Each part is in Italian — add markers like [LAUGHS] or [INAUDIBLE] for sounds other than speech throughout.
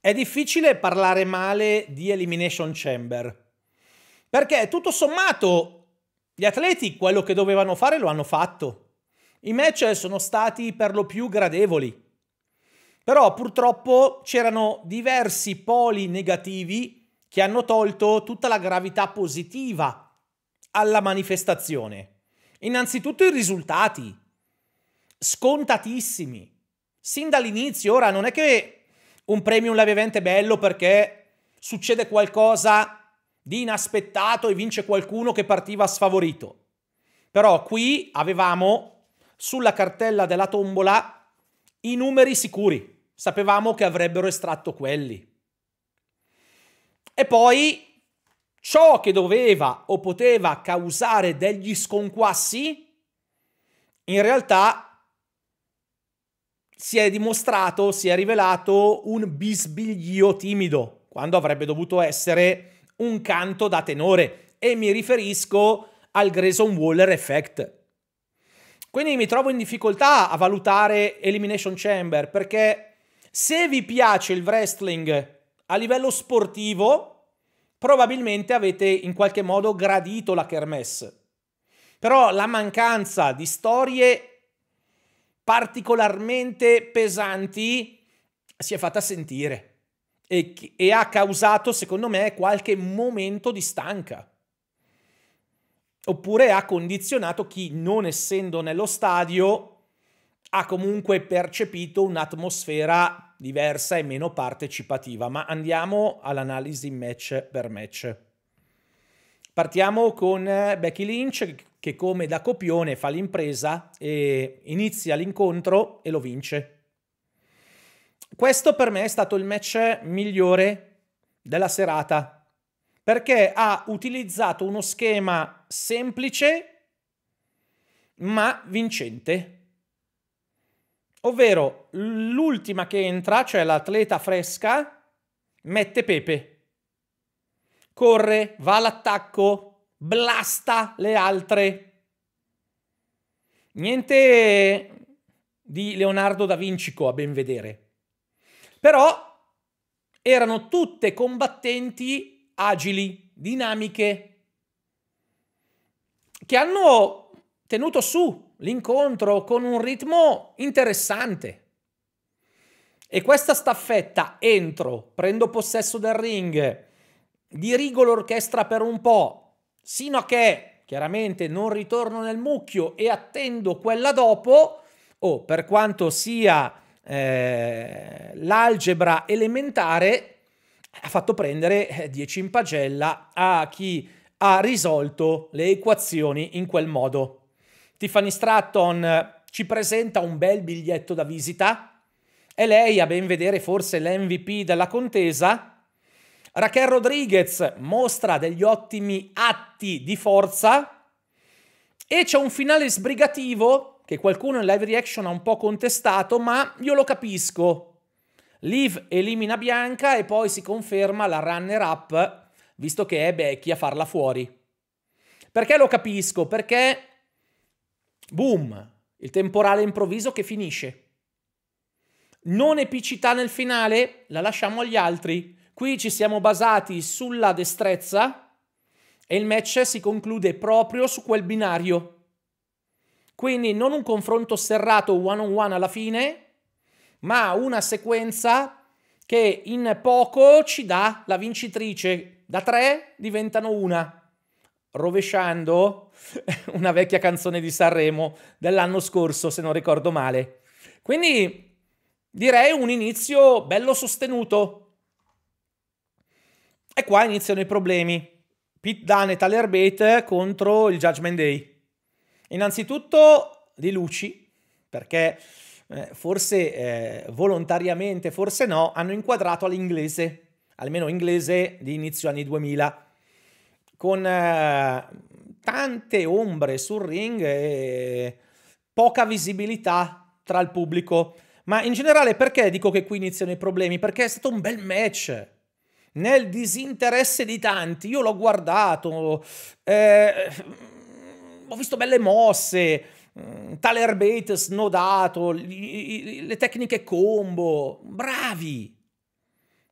È difficile parlare male di Elimination Chamber, perché tutto sommato gli atleti quello che dovevano fare lo hanno fatto. I match sono stati per lo più gradevoli. Però purtroppo c'erano diversi poli negativi che hanno tolto tutta la gravità positiva alla manifestazione. Innanzitutto i risultati, scontatissimi. Sin dall'inizio, ora non è che un premium live event è bello perché succede qualcosa di inaspettato e vince qualcuno che partiva sfavorito. Però qui avevamo sulla cartella della tombola i numeri sicuri. Sapevamo che avrebbero estratto quelli. E poi ciò che doveva o poteva causare degli sconquassi, in realtà si è dimostrato, si è rivelato un bisbiglio timido, quando avrebbe dovuto essere un canto da tenore, e mi riferisco al Grayson Waller effect. Quindi mi trovo in difficoltà a valutare Elimination Chamber perché se vi piace il wrestling a livello sportivo, probabilmente avete in qualche modo gradito la kermesse. Però la mancanza di storie particolarmente pesanti si è fatta sentire e, e ha causato, secondo me, qualche momento di stanca. Oppure ha condizionato chi, non essendo nello stadio, ha comunque percepito un'atmosfera diversa e meno partecipativa. Ma andiamo all'analisi match per match. Partiamo con eh, Becky Lynch che come da copione fa l'impresa e inizia l'incontro e lo vince. Questo per me è stato il match migliore della serata perché ha utilizzato uno schema semplice ma vincente. Ovvero l'ultima che entra, cioè l'atleta fresca, mette Pepe corre, va all'attacco, blasta le altre. Niente di Leonardo da Vincico a ben vedere. Però erano tutte combattenti agili, dinamiche, che hanno tenuto su l'incontro con un ritmo interessante. E questa staffetta entro, prendo possesso del ring, dirigo l'orchestra per un po', sino a che chiaramente non ritorno nel mucchio e attendo quella dopo, o oh, per quanto sia eh, l'algebra elementare, ha fatto prendere 10 eh, in pagella a chi ha risolto le equazioni in quel modo. Tiffany Stratton ci presenta un bel biglietto da visita È lei, a ben vedere forse l'MVP della contesa, Raquel Rodriguez mostra degli ottimi atti di forza e c'è un finale sbrigativo che qualcuno in live reaction ha un po' contestato, ma io lo capisco. Liv elimina Bianca e poi si conferma la runner up, visto che è Becky a farla fuori. Perché lo capisco? Perché boom, il temporale improvviso che finisce. Non epicità nel finale, la lasciamo agli altri. Qui ci siamo basati sulla destrezza e il match si conclude proprio su quel binario. Quindi non un confronto serrato one on one alla fine, ma una sequenza che in poco ci dà la vincitrice. Da tre diventano una rovesciando [LAUGHS] una vecchia canzone di Sanremo dell'anno scorso, se non ricordo male. Quindi direi un inizio bello sostenuto, e qua iniziano i problemi. Pete Dunne e Tyler Bate contro il Judgment Day. Innanzitutto di luci, perché eh, forse eh, volontariamente, forse no, hanno inquadrato all'inglese, almeno inglese di inizio anni 2000, con eh, tante ombre sul ring e poca visibilità tra il pubblico. Ma in generale perché dico che qui iniziano i problemi? Perché è stato un bel match nel disinteresse di tanti. Io l'ho guardato, eh, ho visto belle mosse, mm, Taler Bait snodato, le tecniche combo, bravi.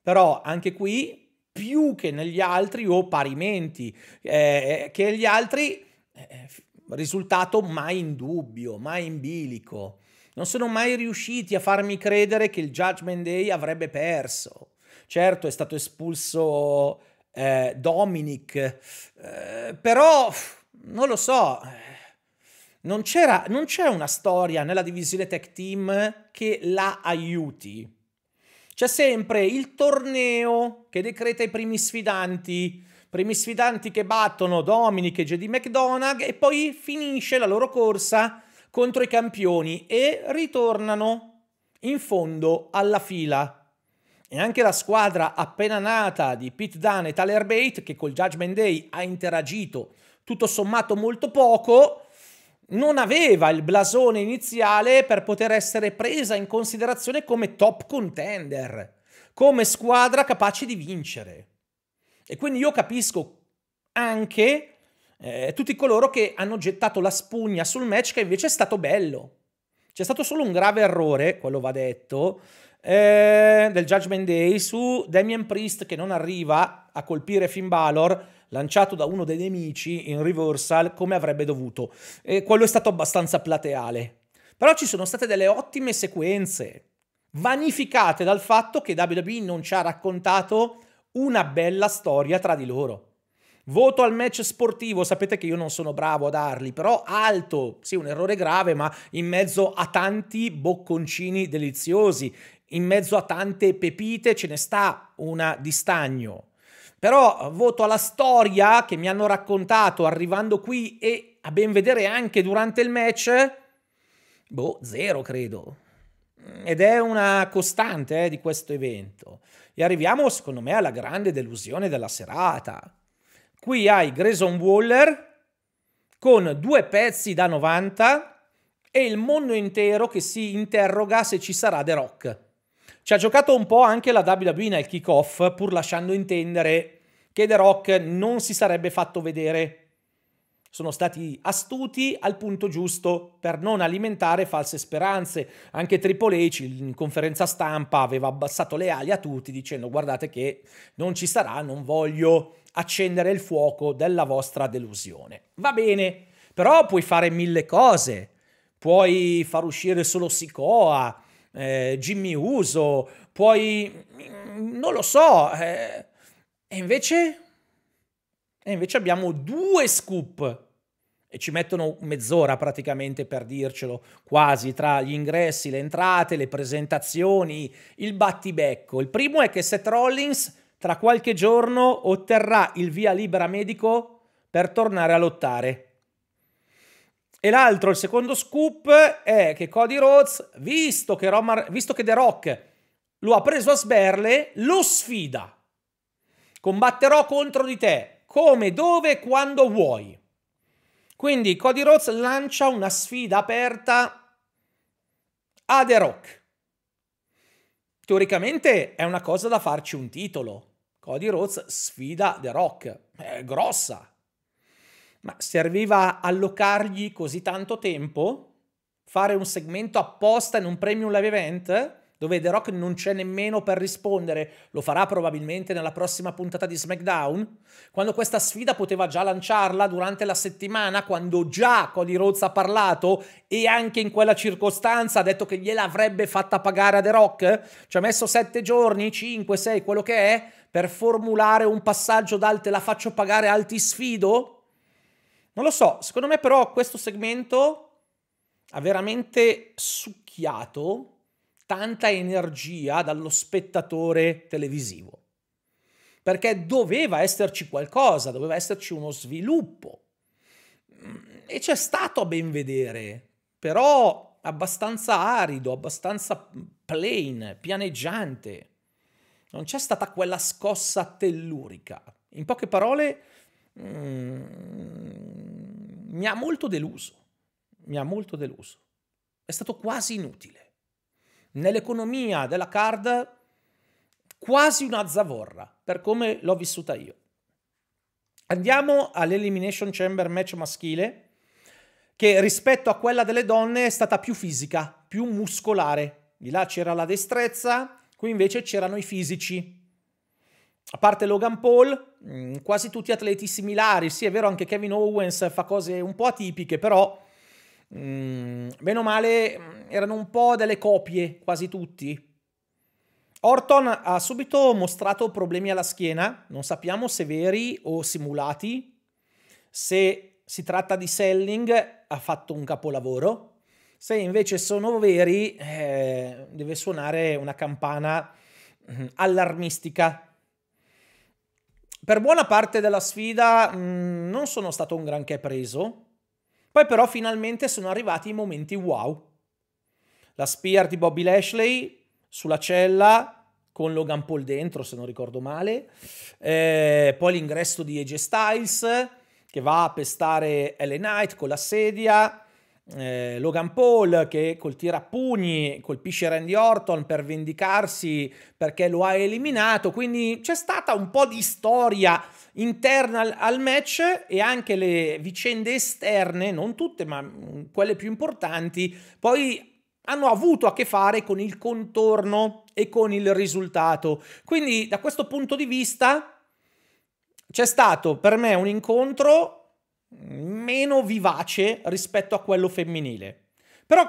Però anche qui più che negli altri o parimenti eh, eh, che gli altri eh, risultato mai in dubbio, mai in bilico. Non sono mai riusciti a farmi credere che il Judgment Day avrebbe perso. Certo, è stato espulso eh, Dominic, eh, però non lo so. Eh, non, non c'è una storia nella divisione tech team che la aiuti. C'è sempre il torneo che decreta i primi sfidanti, primi sfidanti che battono Dominic e JD McDonagh e poi finisce la loro corsa contro i campioni e ritornano in fondo alla fila. E anche la squadra appena nata di Pete Dunne e Tyler Bate, che col Judgment Day ha interagito tutto sommato molto poco, non aveva il blasone iniziale per poter essere presa in considerazione come top contender, come squadra capace di vincere. E quindi io capisco anche eh, tutti coloro che hanno gettato la spugna sul match che invece è stato bello. C'è stato solo un grave errore, quello va detto, eh, del Judgment Day su Damien Priest che non arriva a colpire Finn Balor lanciato da uno dei nemici in reversal come avrebbe dovuto. E quello è stato abbastanza plateale. Però ci sono state delle ottime sequenze, vanificate dal fatto che WWE non ci ha raccontato una bella storia tra di loro. Voto al match sportivo, sapete che io non sono bravo a darli, però alto, sì un errore grave, ma in mezzo a tanti bocconcini deliziosi in mezzo a tante pepite ce ne sta una di stagno. Però voto alla storia che mi hanno raccontato arrivando qui e a ben vedere anche durante il match, boh, zero credo. Ed è una costante eh, di questo evento. E arriviamo, secondo me, alla grande delusione della serata. Qui hai Grayson Waller con due pezzi da 90 e il mondo intero che si interroga se ci sarà The Rock. Ci ha giocato un po' anche la WWE nel kickoff, pur lasciando intendere che The Rock non si sarebbe fatto vedere. Sono stati astuti al punto giusto per non alimentare false speranze. Anche Triple H in conferenza stampa aveva abbassato le ali a tutti dicendo guardate che non ci sarà, non voglio accendere il fuoco della vostra delusione. Va bene, però puoi fare mille cose. Puoi far uscire solo Sicoa, eh, Jimmy Uso, puoi... non lo so. Eh, e invece... E invece abbiamo due scoop e ci mettono mezz'ora praticamente per dircelo, quasi tra gli ingressi, le entrate, le presentazioni, il battibecco. Il primo è che Seth Rollins tra qualche giorno otterrà il via libera medico per tornare a lottare. E l'altro, il secondo scoop, è che Cody Rhodes, visto che, Roman, visto che The Rock lo ha preso a sberle, lo sfida. Combatterò contro di te, come, dove, e quando vuoi. Quindi Cody Rhodes lancia una sfida aperta a The Rock. Teoricamente è una cosa da farci un titolo. Cody Rhodes sfida The Rock. È grossa, ma serviva allocargli così tanto tempo? Fare un segmento apposta in un premium live event? Dove The Rock non c'è nemmeno per rispondere, lo farà probabilmente nella prossima puntata di SmackDown? Quando questa sfida poteva già lanciarla durante la settimana, quando già Cody Rhodes ha parlato e anche in quella circostanza ha detto che gliela avrebbe fatta pagare a The Rock? Ci ha messo sette giorni, cinque, sei, quello che è, per formulare un passaggio dal te la faccio pagare al ti sfido? Non lo so, secondo me però questo segmento ha veramente succhiato tanta energia dallo spettatore televisivo. Perché doveva esserci qualcosa, doveva esserci uno sviluppo. E c'è stato a ben vedere, però abbastanza arido, abbastanza plain, pianeggiante. Non c'è stata quella scossa tellurica. In poche parole, mm, mi ha molto deluso, mi ha molto deluso. È stato quasi inutile. Nell'economia della card quasi una zavorra, per come l'ho vissuta io. Andiamo all'Elimination Chamber match maschile, che rispetto a quella delle donne è stata più fisica, più muscolare. Di là c'era la destrezza, qui invece c'erano i fisici a parte Logan Paul, mm, quasi tutti atleti similari. Sì, è vero, anche Kevin Owens fa cose un po' atipiche, però mh, mm, bene male mm, erano un po' delle copie, quasi tutti. Orton ha subito mostrato problemi alla schiena, non sappiamo se veri o simulati. Se si tratta di selling, ha fatto un capolavoro. Se invece sono veri, eh, deve suonare una campana allarmistica per buona parte della sfida mh, mm, non sono stato un granché preso, poi però finalmente sono arrivati i momenti wow. La spear di Bobby Lashley sulla cella con Logan Paul dentro, se non ricordo male, eh, poi l'ingresso di AJ Styles che va a pestare LA Knight con la sedia, eh, Logan Paul che col tirapugni colpisce Randy Orton per vendicarsi perché lo ha eliminato, quindi c'è stata un po' di storia interna al match e anche le vicende esterne, non tutte ma quelle più importanti, poi hanno avuto a che fare con il contorno e con il risultato. Quindi da questo punto di vista c'è stato per me un incontro meno vivace rispetto a quello femminile. Però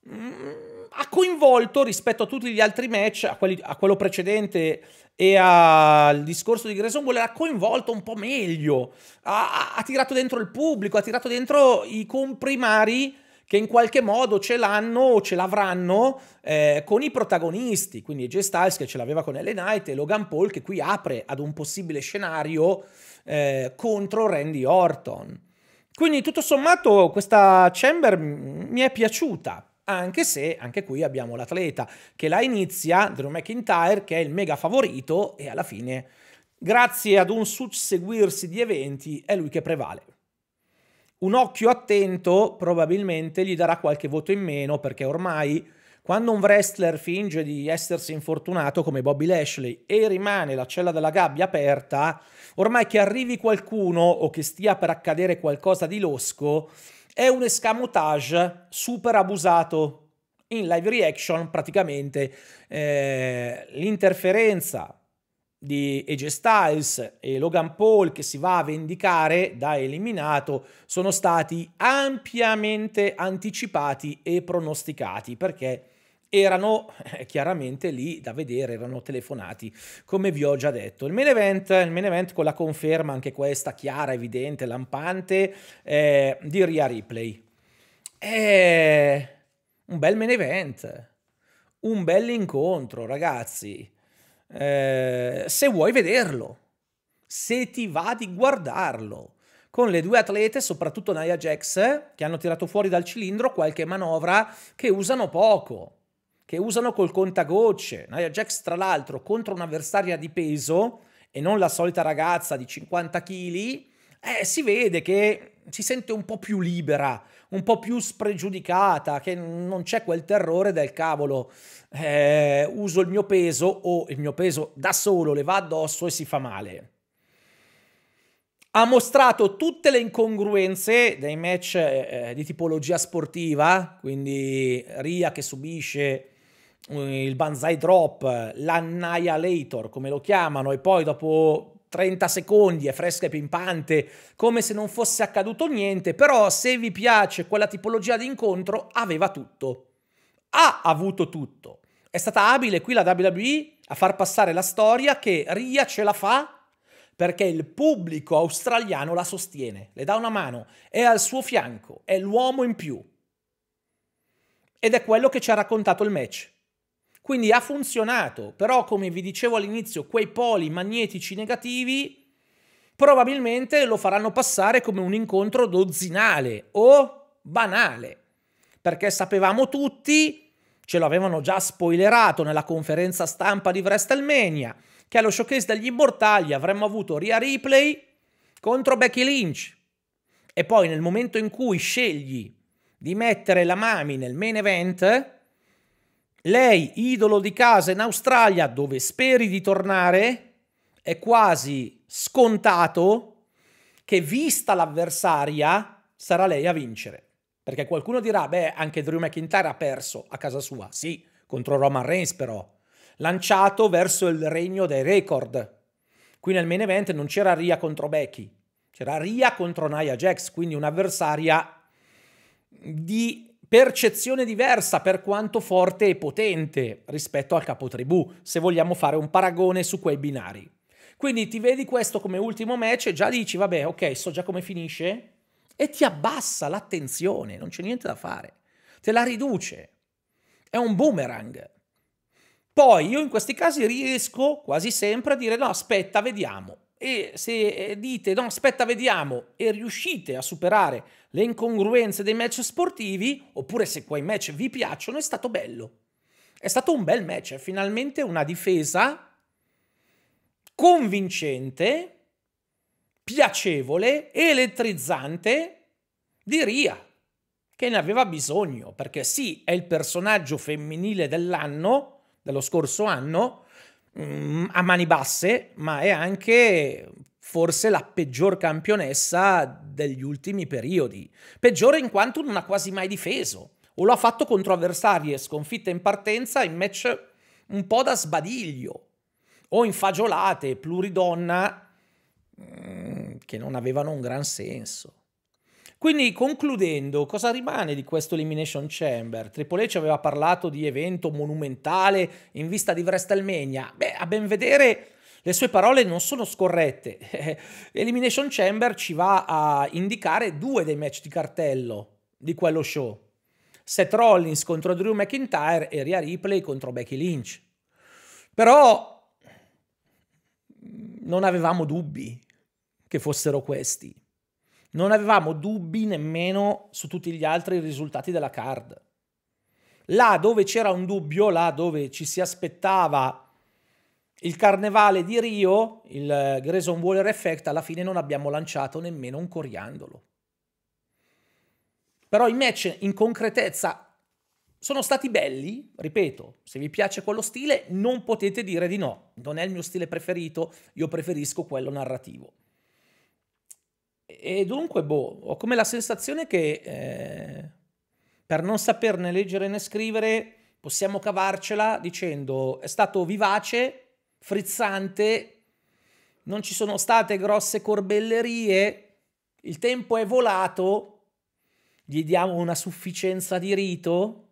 mh, mm, ha coinvolto rispetto a tutti gli altri match, a, quelli, a quello precedente e al discorso di Grayson Waller, ha coinvolto un po' meglio, ha, ha tirato dentro il pubblico, ha tirato dentro i comprimari che in qualche modo ce l'hanno o ce l'avranno eh, con i protagonisti, quindi J Styles che ce l'aveva con Ellen Knight e Logan Paul che qui apre ad un possibile scenario eh, contro Randy Orton. Quindi tutto sommato questa chamber mi è piaciuta, anche se anche qui abbiamo l'atleta che la inizia, Drew McIntyre, che è il mega favorito e alla fine, grazie ad un susseguirsi di eventi, è lui che prevale. Un occhio attento probabilmente gli darà qualche voto in meno perché ormai quando un wrestler finge di essersi infortunato come Bobby Lashley e rimane la cella della gabbia aperta, ormai che arrivi qualcuno o che stia per accadere qualcosa di losco, è un escamotage super abusato. In live reaction praticamente eh, l'interferenza di AJ Styles e Logan Paul che si va a vendicare da eliminato sono stati ampiamente anticipati e pronosticati perché erano eh, chiaramente lì da vedere, erano telefonati, come vi ho già detto. Il main event, il main event con la conferma, anche questa chiara, evidente, lampante, eh, di Ria Ripley. È un bel main event, un bel incontro, ragazzi. Eh, se vuoi vederlo, se ti va di guardarlo. Con le due atlete, soprattutto Naya Jax, che hanno tirato fuori dal cilindro qualche manovra che usano poco, che usano col contagocce. Naya Jax, tra l'altro, contro un'avversaria di peso e non la solita ragazza di 50 kg, eh, si vede che si sente un po' più libera, un po' più spregiudicata, che non c'è quel terrore del cavolo, eh, uso il mio peso o il mio peso da solo le va addosso e si fa male. Ha mostrato tutte le incongruenze dei match eh, eh di tipologia sportiva, quindi Ria che subisce eh, il Banzai Drop, l'Annihilator come lo chiamano, e poi dopo 30 secondi, è fresca e pimpante, come se non fosse accaduto niente, però se vi piace quella tipologia di incontro, aveva tutto. Ha avuto tutto. È stata abile qui la WWE a far passare la storia che Ria ce la fa perché il pubblico australiano la sostiene, le dà una mano, è al suo fianco, è l'uomo in più. Ed è quello che ci ha raccontato il match. Quindi ha funzionato, però come vi dicevo all'inizio, quei poli magnetici negativi probabilmente lo faranno passare come un incontro dozzinale o banale, perché sapevamo tutti, ce l'avevano già spoilerato nella conferenza stampa di WrestleMania, che allo showcase degli Immortali avremmo avuto Ria Ripley contro Becky Lynch. E poi nel momento in cui scegli di mettere la Mami nel main event, lei, idolo di casa in Australia, dove speri di tornare, è quasi scontato che, vista l'avversaria, sarà lei a vincere. Perché qualcuno dirà, beh, anche Drew McIntyre ha perso a casa sua. Sì, contro Roman Reigns però. Lanciato verso il regno dei record. Qui nel main event non c'era Ria contro Becky. C'era Ria contro Nia Jax, quindi un'avversaria di percezione diversa per quanto forte e potente rispetto al capotribù, se vogliamo fare un paragone su quei binari. Quindi ti vedi questo come ultimo match e già dici, vabbè, ok, so già come finisce, e ti abbassa l'attenzione, non c'è niente da fare, te la riduce. È un boomerang. Poi io in questi casi riesco quasi sempre a dire no, aspetta, vediamo e se eh, dite no aspetta vediamo e riuscite a superare le incongruenze dei match sportivi oppure se quei match vi piacciono è stato bello è stato un bel match è finalmente una difesa convincente piacevole elettrizzante di Ria che ne aveva bisogno perché sì è il personaggio femminile dell'anno dello scorso anno Mm, a mani basse, ma è anche forse la peggior campionessa degli ultimi periodi. Peggiore in quanto non ha quasi mai difeso, o lo ha fatto contro avversarie sconfitte in partenza in match un po' da sbadiglio, o in fagiolate pluridonna mm, che non avevano un gran senso. Quindi concludendo, cosa rimane di questo Elimination Chamber? Triple H aveva parlato di evento monumentale in vista di WrestleMania. Beh, a ben vedere... Le sue parole non sono scorrette. [LAUGHS] Elimination Chamber ci va a indicare due dei match di cartello di quello show. Seth Rollins contro Drew McIntyre e Rhea Ripley contro Becky Lynch. Però mm, non avevamo dubbi che fossero questi non avevamo dubbi nemmeno su tutti gli altri risultati della card. Là dove c'era un dubbio, là dove ci si aspettava il carnevale di Rio, il Grayson Waller Effect, alla fine non abbiamo lanciato nemmeno un coriandolo. Però i match in concretezza sono stati belli, ripeto, se vi piace quello stile non potete dire di no, non è il mio stile preferito, io preferisco quello narrativo. E dunque, boh, ho come la sensazione che eh, per non saperne leggere né scrivere possiamo cavarcela dicendo è stato vivace, frizzante, non ci sono state grosse corbellerie, il tempo è volato, gli diamo una sufficienza di rito,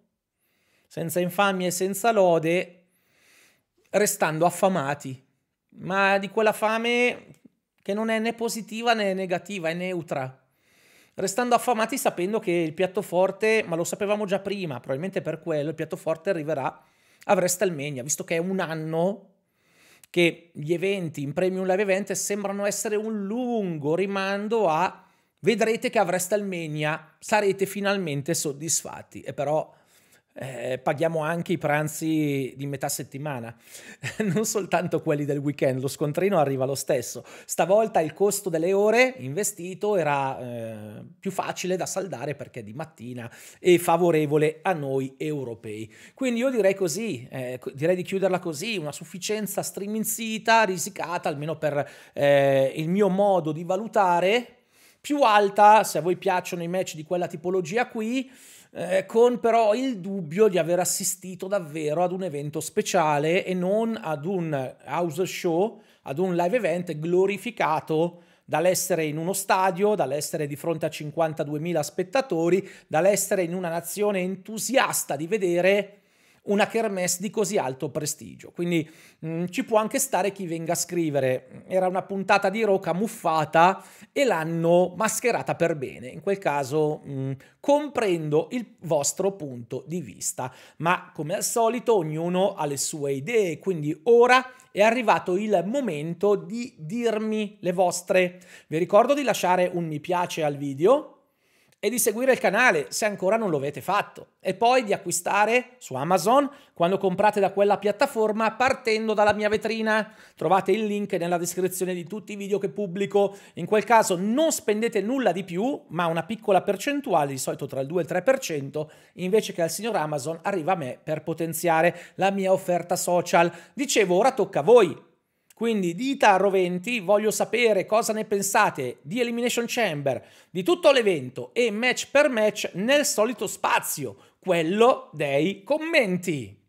senza infamia e senza lode, restando affamati. Ma di quella fame che non è né positiva né negativa, è neutra. Restando affamati sapendo che il piatto forte, ma lo sapevamo già prima, probabilmente per quello il piatto forte arriverà a WrestleMania, visto che è un anno che gli eventi in Premium Live Event sembrano essere un lungo rimando a vedrete che a WrestleMania sarete finalmente soddisfatti. E però eh, paghiamo anche i pranzi di metà settimana, [LAUGHS] non soltanto quelli del weekend, lo scontrino arriva lo stesso. Stavolta il costo delle ore investito era eh, più facile da saldare perché di mattina e favorevole a noi europei. Quindi io direi così, eh, direi di chiuderla così, una sufficienza striminzita, risicata, almeno per eh, il mio modo di valutare, più alta se a voi piacciono i match di quella tipologia qui eh, con però il dubbio di aver assistito davvero ad un evento speciale e non ad un house show, ad un live event glorificato dall'essere in uno stadio, dall'essere di fronte a 52.000 spettatori, dall'essere in una nazione entusiasta di vedere una kermesse di così alto prestigio. Quindi mh, mm, ci può anche stare chi venga a scrivere. Era una puntata di rocca muffata e l'hanno mascherata per bene. In quel caso mh, mm, comprendo il vostro punto di vista. Ma come al solito ognuno ha le sue idee, quindi ora è arrivato il momento di dirmi le vostre. Vi ricordo di lasciare un mi piace al video e di seguire il canale se ancora non lo avete fatto e poi di acquistare su Amazon quando comprate da quella piattaforma partendo dalla mia vetrina. Trovate il link nella descrizione di tutti i video che pubblico. In quel caso non spendete nulla di più, ma una piccola percentuale, di solito tra il 2 e il 3%, invece che al signor Amazon arriva a me per potenziare la mia offerta social. Dicevo, ora tocca a voi quindi dita a roventi, voglio sapere cosa ne pensate di Elimination Chamber, di tutto l'evento e match per match nel solito spazio, quello dei commenti.